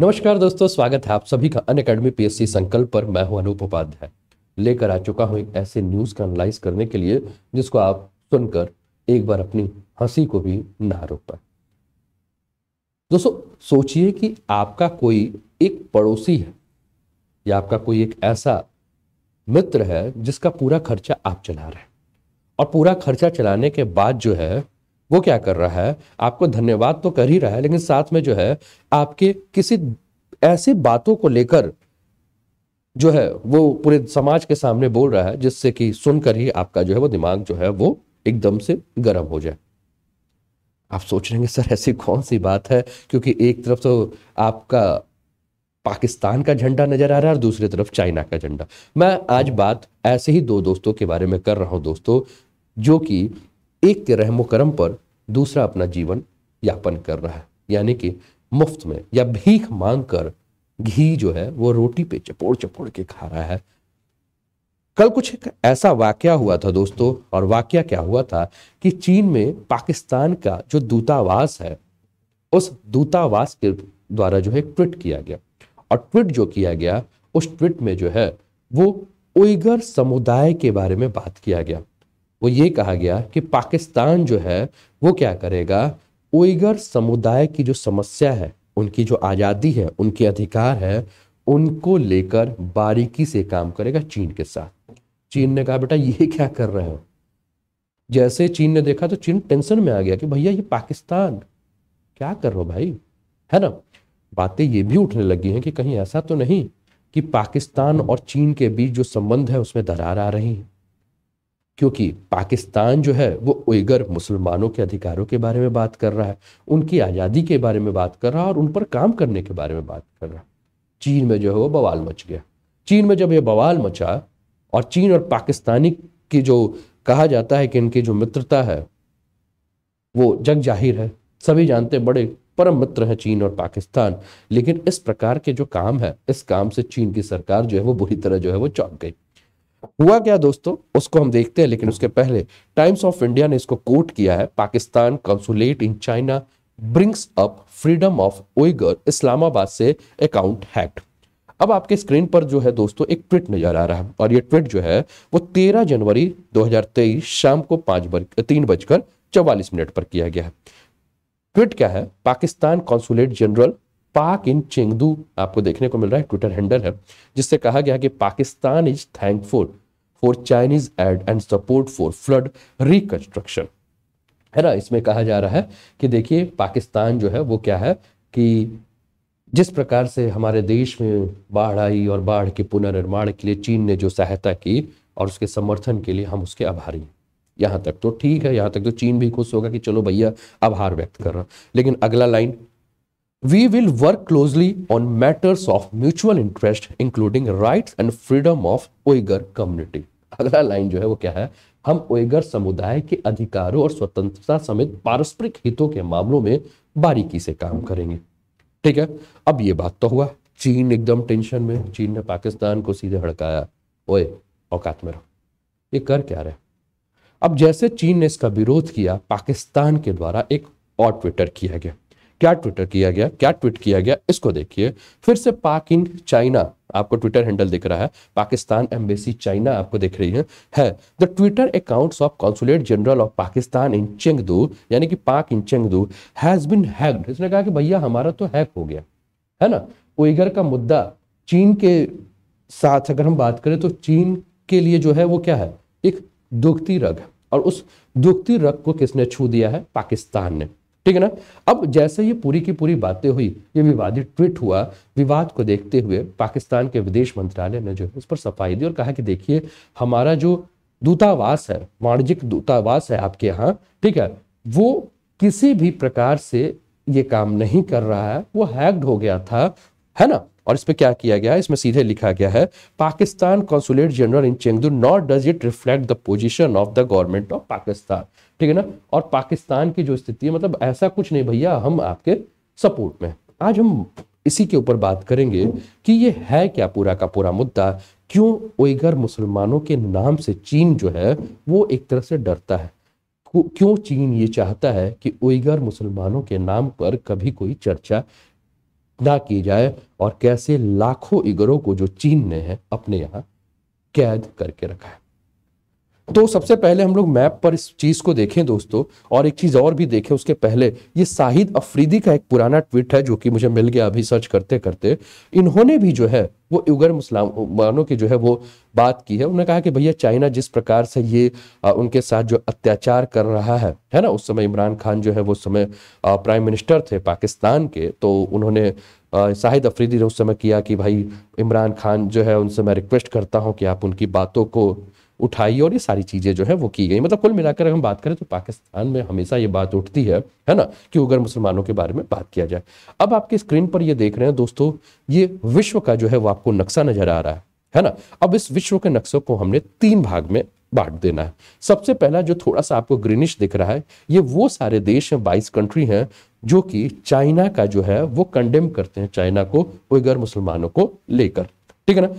नमस्कार दोस्तों स्वागत है आप सभी का अन अकेडमी पीएससी संकल्प पर मैं हूं अनूप उपाध्याय लेकर आ चुका हूं एक ऐसे न्यूज का एनालाइज करने के लिए जिसको आप सुनकर एक बार अपनी हंसी को भी ना रोक पाए दोस्तों सोचिए कि आपका कोई एक पड़ोसी है या आपका कोई एक ऐसा मित्र है जिसका पूरा खर्चा आप चला रहे हैं और पूरा खर्चा चलाने के बाद जो है वो क्या कर रहा है आपको धन्यवाद तो कर ही रहा है लेकिन साथ में जो है आपके किसी ऐसी बातों को लेकर जो है वो पूरे समाज के सामने बोल रहा है जिससे कि सुनकर ही आपका जो है वो दिमाग जो है वो एकदम से गर्म हो जाए आप सोच रहे हैं सर ऐसी कौन सी बात है क्योंकि एक तरफ तो आपका पाकिस्तान का झंडा नजर आ रहा है और दूसरी तरफ चाइना का झंडा मैं आज बात ऐसे ही दो दोस्तों के बारे में कर रहा हूं दोस्तों जो कि एक के रहम करम पर दूसरा अपना जीवन यापन कर रहा है यानी कि मुफ्त में या भीख मांग कर घी जो है वो रोटी पे चपोड़ चपोड़ के खा रहा है कल कुछ एक ऐसा वाक्य हुआ था दोस्तों और वाक्य क्या हुआ था कि चीन में पाकिस्तान का जो दूतावास है उस दूतावास के द्वारा जो है ट्वीट किया गया और ट्वीट जो किया गया उस ट्वीट में जो है वो उइगर समुदाय के बारे में बात किया गया वो ये कहा गया कि पाकिस्तान जो है वो क्या करेगा उइगर समुदाय की जो समस्या है उनकी जो आज़ादी है उनके अधिकार है उनको लेकर बारीकी से काम करेगा चीन के साथ चीन ने कहा बेटा ये क्या कर रहे हो जैसे चीन ने देखा तो चीन टेंशन में आ गया कि भैया ये पाकिस्तान क्या कर रहे हो भाई है ना बातें ये भी उठने लगी हैं कि कहीं ऐसा तो नहीं कि पाकिस्तान और चीन के बीच जो संबंध है उसमें दरार आ रही है क्योंकि पाकिस्तान जो है वो उइगर मुसलमानों के अधिकारों के बारे में बात कर रहा है उनकी आज़ादी के बारे में बात कर रहा है और उन पर काम करने के बारे में बात कर रहा है चीन में जो है वो बवाल मच गया चीन में जब ये बवाल मचा और चीन और पाकिस्तानी की जो कहा जाता है कि इनकी जो मित्रता है वो जग जाहिर है सभी जानते बड़े परम मित्र हैं चीन और पाकिस्तान लेकिन इस प्रकार के जो काम है इस काम से चीन की सरकार जो है वो बुरी तरह जो है वो चौंक गई हुआ क्या दोस्तों उसको हम देखते हैं लेकिन उसके पहले टाइम्स ऑफ इंडिया ने इसको कोट किया है Pakistan consulate in China brings up freedom of Uyghur Islamabad से अकाउंट हैक्ड अब आपके स्क्रीन पर जो है दोस्तों एक ट्वीट नजर आ रहा है और ये ट्वीट जो है वो 13 जनवरी 2023 शाम को पांच बज तीन बजकर चौवालीस मिनट पर किया गया है ट्वीट क्या है पाकिस्तान कॉन्सुलेट जनरल पाक इन चेंगदू आपको देखने को मिल रहा है ट्विटर हैंडल है जिससे कहा गया कि Pakistan is thankful for Chinese aid and support for flood reconstruction है ना इसमें कहा जा रहा है कि देखिए पाकिस्तान जो है वो क्या है कि जिस प्रकार से हमारे देश में बाढ़ आई और बाढ़ के पुनर्निर्माण के लिए चीन ने जो सहायता की और उसके समर्थन के लिए हम उसके आभारी हैं यहाँ तक तो ठीक है यहाँ तक तो चीन भी खुश होगा कि चलो भैया आभार व्यक्त कर रहा लेकिन अगला line We will work closely on matters of mutual interest, including rights and freedom of Uyghur community. अगला लाइन जो है वो क्या है हम ओयगर समुदाय के अधिकारों और स्वतंत्रता समेत पारस्परिक हितों के मामलों में बारीकी से काम करेंगे ठीक है अब ये बात तो हुआ चीन एकदम टेंशन में चीन ने पाकिस्तान को सीधे हड़काया ओए औकात में रहो ये कर क्या रहे अब जैसे चीन ने इसका विरोध किया पाकिस्तान के द्वारा एक और ट्विटर किया गया क्या ट्विटर किया गया क्या ट्वीट किया गया इसको देखिए फिर से पाक इन चाइना आपको ट्विटर हैंडल दिख रहा है पाकिस्तान एम्बेसी चाइना आपको दिख रही है है the Twitter accounts of consulate general of Pakistan in Chengdu यानी कि Pak in Chengdu has been hacked इसने कहा कि भैया हमारा तो हैक हो गया है ना उइगर का मुद्दा चीन के साथ अगर हम बात करें तो चीन के लिए जो है वो क्या है एक दुखती रग और उस दुखती रग को किसने छू दिया है पाकिस्तान ने ठीक है ना अब जैसे ये पूरी की पूरी बातें हुई ये विवादित ट्वीट हुआ विवाद को देखते हुए पाकिस्तान के विदेश मंत्रालय ने जो है उस पर सफाई दी और कहा कि देखिए हमारा जो दूतावास है वाणिज्यिक दूतावास है आपके यहाँ ठीक है वो किसी भी प्रकार से ये काम नहीं कर रहा है वो हैक्ड हो गया था है ना और इस पर क्या किया गया इसमें सीधे लिखा गया है Pakistan consulate general in Chengdu not does it reflect the position of the government of Pakistan ठीक है ना और पाकिस्तान की जो स्थिति है मतलब ऐसा कुछ नहीं भैया हम आपके सपोर्ट में आज हम इसी के ऊपर बात करेंगे कि ये है क्या पूरा का पूरा मुद्दा क्यों ओइगर मुसलमानों के नाम से चीन जो है वो एक तरह से डरता है क्यों चीन ये चाहता है कि ओइगर मुसलमानों के नाम पर कभी कोई चर्चा ना की जाए और कैसे लाखों इगरों को जो चीन ने है अपने यहाँ कैद करके रखा है तो सबसे पहले हम लोग मैप पर इस चीज़ को देखें दोस्तों और एक चीज़ और भी देखें उसके पहले ये साहिद अफरीदी का एक पुराना ट्वीट है जो कि मुझे मिल गया अभी सर्च करते करते इन्होंने भी जो है वो उगर मुसलमानों की जो है वो बात की है उन्होंने कहा कि भैया चाइना जिस प्रकार से ये आ, उनके साथ जो अत्याचार कर रहा है है ना उस समय इमरान खान जो है वो समय प्राइम मिनिस्टर थे पाकिस्तान के तो उन्होंने शाहिद अफरीदी ने उस समय किया कि भाई इमरान खान जो है उनसे मैं रिक्वेस्ट करता हूँ कि आप उनकी बातों को उठाई और ये सारी चीज़ें जो है वो की गई मतलब कुल मिलाकर अगर हम बात करें तो पाकिस्तान में हमेशा ये बात उठती है है ना कि उगर मुसलमानों के बारे में बात किया जाए अब आपके स्क्रीन पर ये देख रहे हैं दोस्तों ये विश्व का जो है वो आपको नक्शा नजर आ रहा है है ना अब इस विश्व के नक्शों को हमने तीन भाग में बांट देना है सबसे पहला जो थोड़ा सा आपको ग्रीनिश दिख रहा है ये वो सारे देश हैं बाईस कंट्री हैं जो कि चाइना का जो है वो कंडेम करते हैं चाइना को उगर मुसलमानों को लेकर ठीक है ना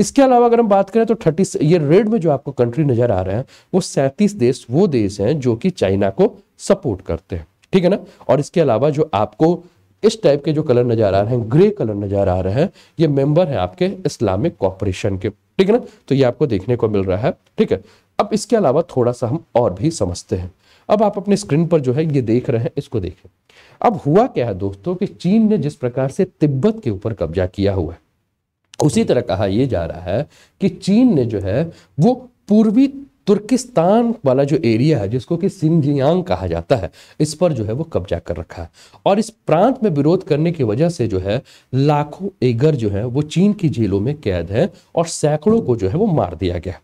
इसके अलावा अगर हम बात करें तो थर्टी ये रेड में जो आपको कंट्री नजर आ रहे हैं वो सैंतीस देश वो देश हैं जो कि चाइना को सपोर्ट करते हैं ठीक है ना और इसके अलावा जो आपको इस टाइप के जो कलर नजर आ रहे हैं ग्रे कलर नजर आ रहे हैं ये मेंबर है आपके इस्लामिक कॉपरेशन के ठीक है ना तो ये आपको देखने को मिल रहा है ठीक है अब इसके अलावा थोड़ा सा हम और भी समझते हैं अब आप अपने स्क्रीन पर जो है ये देख रहे हैं इसको देखें अब हुआ क्या है दोस्तों कि चीन ने जिस प्रकार से तिब्बत के ऊपर कब्जा किया हुआ है उसी तरह कहा यह जा रहा है कि चीन ने जो है वो पूर्वी तुर्किस्तान वाला जो एरिया है जिसको कि सिंजियांग कहा जाता है इस पर जो है वो कब्जा कर रखा है और इस प्रांत में विरोध करने की वजह से जो है लाखों एगर जो है वो चीन की जेलों में कैद है और सैकड़ों को जो है वो मार दिया गया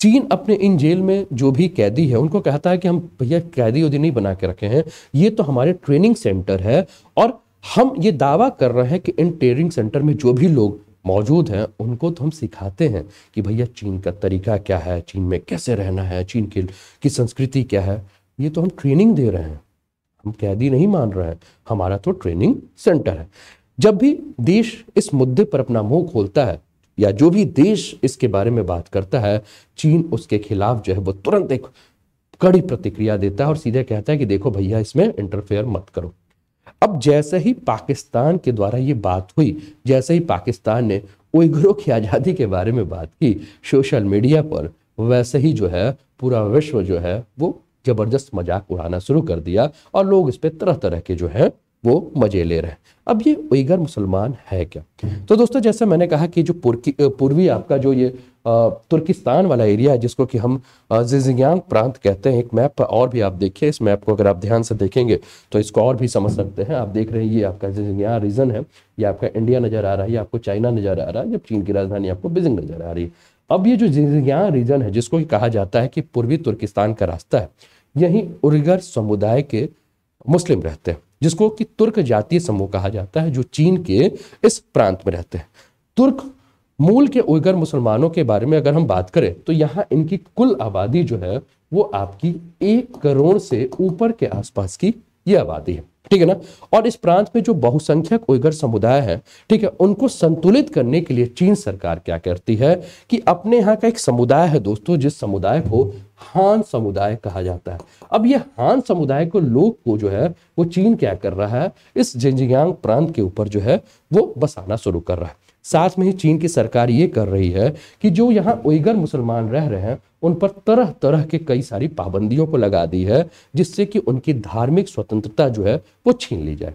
चीन अपने इन जेल में जो भी कैदी है उनको कहता है कि हम भैया कैदी उदी नहीं बना के रखे हैं ये तो हमारे ट्रेनिंग सेंटर है और हम ये दावा कर रहे हैं कि इन ट्रेनिंग सेंटर में जो भी लोग मौजूद हैं उनको तो हम सिखाते हैं कि भैया चीन का तरीका क्या है चीन में कैसे रहना है चीन की की संस्कृति क्या है ये तो हम ट्रेनिंग दे रहे हैं हम कैदी नहीं मान रहे हैं हमारा तो ट्रेनिंग सेंटर है जब भी देश इस मुद्दे पर अपना मुंह खोलता है या जो भी देश इसके बारे में बात करता है चीन उसके खिलाफ जो है वो तुरंत एक कड़ी प्रतिक्रिया देता है और सीधे कहता है कि देखो भैया इसमें इंटरफेयर मत करो अब जैसे ही पाकिस्तान के द्वारा ये बात हुई जैसे ही पाकिस्तान ने उइगरों की आज़ादी के बारे में बात की सोशल मीडिया पर वैसे ही जो है पूरा विश्व जो है वो जबरदस्त मजाक उड़ाना शुरू कर दिया और लोग इस पर तरह तरह के जो है वो मजे ले रहे हैं अब ये उइगर मुसलमान है क्या तो दोस्तों जैसे मैंने कहा कि जो पूर्वी आपका जो ये तुर्किस्तान वाला एरिया है जिसको कि हम जिजियांग प्रांत कहते हैं एक मैप और भी आप देखिए इस मैप को अगर आप ध्यान से देखेंगे तो इसको और भी समझ सकते हैं आप देख रहे हैं ये आपका जिजियांग रीजन है ये आपका इंडिया नज़र आ रहा है ये आपको चाइना नज़र आ रहा है जब चीन की राजधानी आपको बीजिंग नज़र आ रही है अब ये जो जिजियांग रीजन है जिसको कहा जाता है कि पूर्वी तुर्किस्तान का रास्ता है यही उर्गर समुदाय के मुस्लिम रहते हैं जिसको कि तुर्क जातीय समूह कहा जाता है जो चीन के इस प्रांत में रहते हैं तुर्क मूल के उइगर मुसलमानों के बारे में अगर हम बात करें तो यहाँ इनकी कुल आबादी जो है वो आपकी एक करोड़ से ऊपर के आसपास की ये आबादी है ठीक है ना और इस प्रांत में जो बहुसंख्यक उइगर समुदाय है ठीक है उनको संतुलित करने के लिए चीन सरकार क्या करती है कि अपने यहाँ का एक समुदाय है दोस्तों जिस समुदाय को हान समुदाय कहा जाता है अब ये हान समुदाय को लोग को जो है वो चीन क्या कर रहा है इस जिंजियांग प्रांत के ऊपर जो है वो बसाना शुरू कर रहा है साथ में ही चीन की सरकार ये कर रही है कि जो यहाँ उइगर मुसलमान रह रहे हैं उन पर तरह तरह के कई सारी पाबंदियों को लगा दी है जिससे कि उनकी धार्मिक स्वतंत्रता जो है वो छीन ली जाए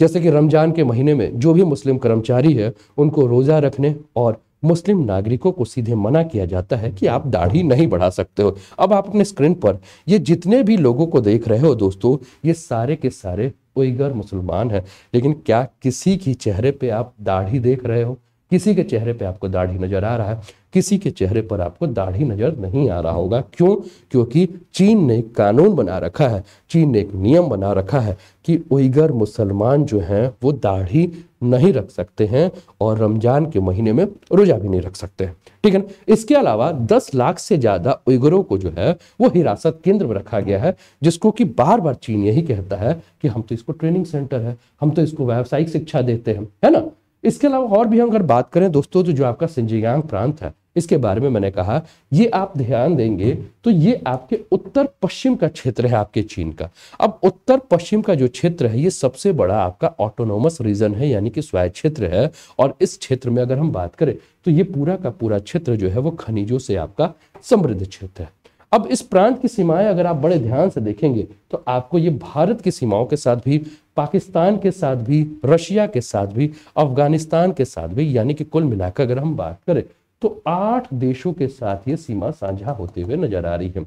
जैसे कि रमजान के महीने में जो भी मुस्लिम कर्मचारी है उनको रोज़ा रखने और मुस्लिम नागरिकों को सीधे मना किया जाता है कि आप दाढ़ी नहीं बढ़ा सकते हो अब आप अपने स्क्रीन पर ये जितने भी लोगों को देख रहे हो दोस्तों ये सारे के सारे उइगर मुसलमान है लेकिन क्या किसी की चेहरे पे आप दाढ़ी देख रहे हो किसी के चेहरे पे आपको दाढ़ी नजर आ रहा है किसी के चेहरे पर आपको दाढ़ी नजर नहीं आ रहा होगा क्यों क्योंकि चीन ने एक कानून बना रखा है चीन ने एक नियम बना रखा है कि उइगर मुसलमान जो हैं वो दाढ़ी नहीं रख सकते हैं और रमजान के महीने में रोजा भी नहीं रख सकते हैं ठीक है ना इसके अलावा दस लाख से ज्यादा उइगरों को जो है वो हिरासत केंद्र में रखा गया है जिसको कि बार बार चीन यही कहता है कि हम तो इसको ट्रेनिंग सेंटर है हम तो इसको व्यावसायिक शिक्षा देते हैं है ना इसके अलावा और भी हम अगर बात करें दोस्तों तो जो आपका सिंजियांग प्रांत है इसके बारे में मैंने कहा ये आप ध्यान देंगे तो ये आपके उत्तर पश्चिम का क्षेत्र है आपके चीन का अब उत्तर पश्चिम का जो क्षेत्र है ये सबसे बड़ा आपका ऑटोनोमस रीजन है यानी कि स्वायत्त क्षेत्र है और इस क्षेत्र में अगर हम बात करें तो ये पूरा का पूरा क्षेत्र जो है वो खनिजों से आपका समृद्ध क्षेत्र है अब इस प्रांत की सीमाएं अगर आप बड़े ध्यान से देखेंगे तो आपको ये भारत की सीमाओं के साथ भी पाकिस्तान के साथ भी रशिया के साथ भी अफगानिस्तान के साथ भी यानी कि कुल मिलाकर अगर हम बात करें तो आठ देशों के साथ ये सीमा साझा होते हुए नजर आ रही है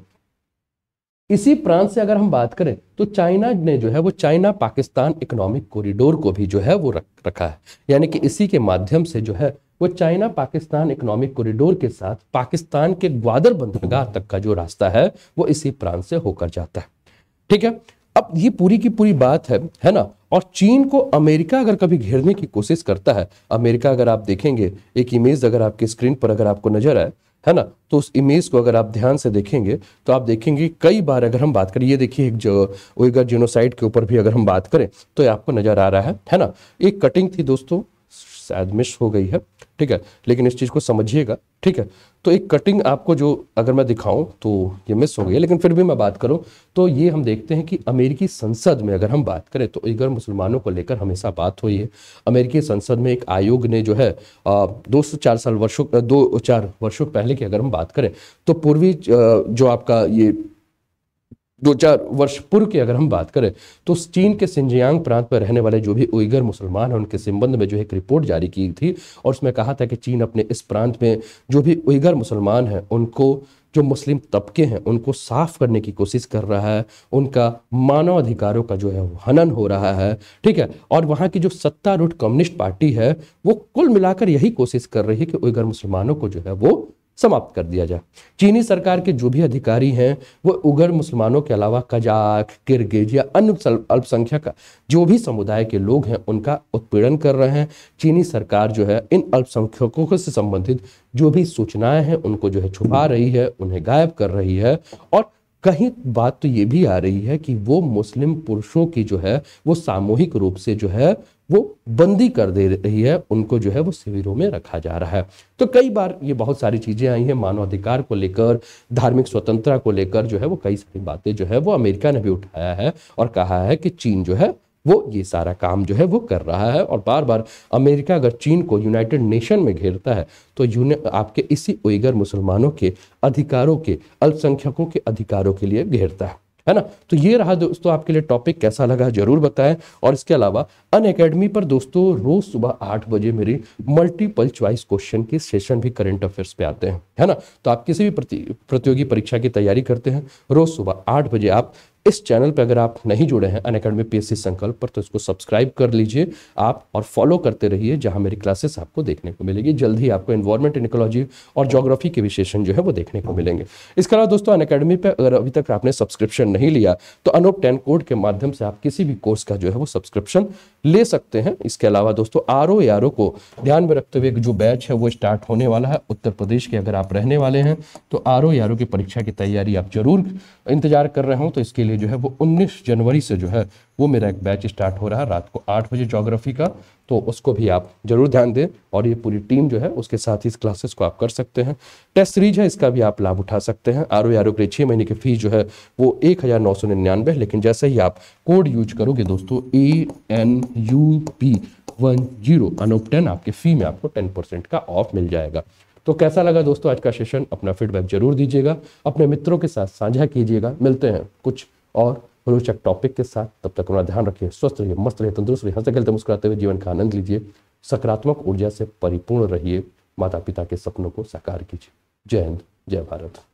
इसी प्रांत से अगर हम बात करें तो चाइना ने जो है वो चाइना पाकिस्तान इकोनॉमिक कॉरिडोर को भी जो है वो रख रखा है यानी कि इसी के माध्यम से जो है वो चाइना पाकिस्तान इकोनॉमिक कॉरिडोर के साथ पाकिस्तान के ग्वादर बंदरगाह तक का जो रास्ता है वो इसी प्रांत से होकर जाता है ठीक है अब ये पूरी की पूरी बात है है ना और चीन को अमेरिका अगर कभी घेरने की कोशिश करता है अमेरिका अगर आप देखेंगे एक इमेज अगर आपके स्क्रीन पर अगर आपको नजर आए है ना तो उस इमेज को अगर आप ध्यान से देखेंगे तो आप देखेंगे कई बार अगर हम बात करें ये देखिए एक जो ओइगर जिनोसाइड के ऊपर भी अगर हम बात करें तो ये आपको नजर आ रहा है है ना एक कटिंग थी दोस्तों शायद मिस हो गई है ठीक है लेकिन इस चीज़ को समझिएगा ठीक है तो एक कटिंग आपको जो अगर मैं दिखाऊं तो ये मिस हो गई है लेकिन फिर भी मैं बात करूं तो ये हम देखते हैं कि अमेरिकी संसद में अगर हम बात करें तो इधर मुसलमानों को लेकर हमेशा बात हुई है अमेरिकी संसद में एक आयोग ने जो है दो से चार साल वर्षों दो चार वर्षों पहले की अगर हम बात करें तो पूर्वी जो आपका ये दो चार वर्ष पूर्व की अगर हम बात करें तो चीन के सिंजियांग प्रांत पर रहने वाले जो भी उइगर मुसलमान हैं उनके संबंध में जो एक रिपोर्ट जारी की थी और उसमें कहा था कि चीन अपने इस प्रांत में जो भी उइगर मुसलमान हैं उनको जो मुस्लिम तबके हैं उनको साफ करने की कोशिश कर रहा है उनका मानव अधिकारों का जो है हनन हो रहा है ठीक है और वहाँ की जो सत्तारूढ़ कम्युनिस्ट पार्टी है वो कुल मिलाकर यही कोशिश कर रही है कि उइगर मुसलमानों को जो है वो समाप्त कर दिया जाए चीनी सरकार के जो भी अधिकारी हैं वो उगर मुसलमानों के अलावा कजाक किर्गिज या अन्य अल्पसंख्यक जो भी समुदाय के लोग हैं उनका उत्पीड़न कर रहे हैं चीनी सरकार जो है इन अल्पसंख्यकों से संबंधित जो भी सूचनाएं हैं उनको जो है छुपा रही है उन्हें गायब कर रही है और कहीं बात तो ये भी आ रही है कि वो मुस्लिम पुरुषों की जो है वो सामूहिक रूप से जो है वो बंदी कर दे रही है उनको जो है वो शिविरों में रखा जा रहा है तो कई बार ये बहुत सारी चीज़ें आई हैं मानवाधिकार को लेकर धार्मिक स्वतंत्रता को लेकर जो है वो कई सारी बातें जो है वो अमेरिका ने भी उठाया है और कहा है कि चीन जो है वो ये सारा काम जो है वो कर रहा है और बार बार अमेरिका अगर चीन को यूनाइटेड नेशन में घेरता है तो आपके इसी उइगर मुसलमानों के अधिकारों के अल्पसंख्यकों के अधिकारों के लिए घेरता है है ना तो ये रहा दोस्तों आपके लिए टॉपिक कैसा लगा जरूर बताएं और इसके अलावा अन अकेडमी पर दोस्तों रोज सुबह आठ बजे मेरी मल्टीपल चॉइस क्वेश्चन के सेशन भी करंट अफेयर्स पे आते हैं है ना तो आप किसी भी प्रति, प्रतियोगी परीक्षा की तैयारी करते हैं रोज सुबह आठ बजे आप इस चैनल पर अगर आप नहीं जुड़े हैं अन अकेडमी पी संकल्प पर तो इसको सब्सक्राइब कर लीजिए आप और फॉलो करते रहिए जहाँ मेरी क्लासेस आपको देखने को मिलेगी जल्द ही आपको इन्वायरमेंट इनकोलॉजी और जोग्राफी के विशेषण जो है वो देखने को मिलेंगे इसके अलावा दोस्तों अन अकेडमी पर अगर अभी तक आपने सब्सक्रिप्शन नहीं लिया तो अनोप टेन कोड के माध्यम से आप किसी भी कोर्स का जो है वो सब्सक्रिप्शन ले सकते हैं इसके अलावा दोस्तों आर ओ आर ओ को ध्यान में रखते हुए जो बैच है वो स्टार्ट होने वाला है उत्तर प्रदेश के अगर आप रहने वाले हैं तो आर ओ आर ओ की परीक्षा की तैयारी आप जरूर इंतजार कर रहे हो तो इसके लिए लिए जो है वो 19 जनवरी से जो है वो मेरा एक बैच स्टार्ट हो रहा है रात को आठ बजे जोग्राफी का तो उसको भी आप जरूर ध्यान दें और ये पूरी टीम जो है उसके साथ ही इस क्लासेस को आप कर सकते हैं टेस्ट सीरीज है इसका भी आप लाभ उठा सकते हैं आर ओ आर ओ के छः महीने की फ़ीस जो है वो एक हज़ार नौ सौ निन्यानवे लेकिन जैसे ही आप कोड यूज करोगे दोस्तों A N U P one zero अनोप टेन आपके फ़ी में आपको टेन परसेंट का ऑफ मिल जाएगा तो कैसा लगा दोस्तों आज का सेशन अपना फीडबैक जरूर दीजिएगा अपने मित्रों के साथ साझा कीजिएगा मिलते हैं कुछ और रोचक टॉपिक के साथ तब तक अपना ध्यान रखिए स्वस्थ रहिए मस्त रहिए तंदुरुस्त रहिए हंसते खेलते मुस्कुराते हुए जीवन का आनंद लीजिए सकारात्मक ऊर्जा से परिपूर्ण रहिए माता पिता के सपनों को साकार कीजिए जय हिंद जय भारत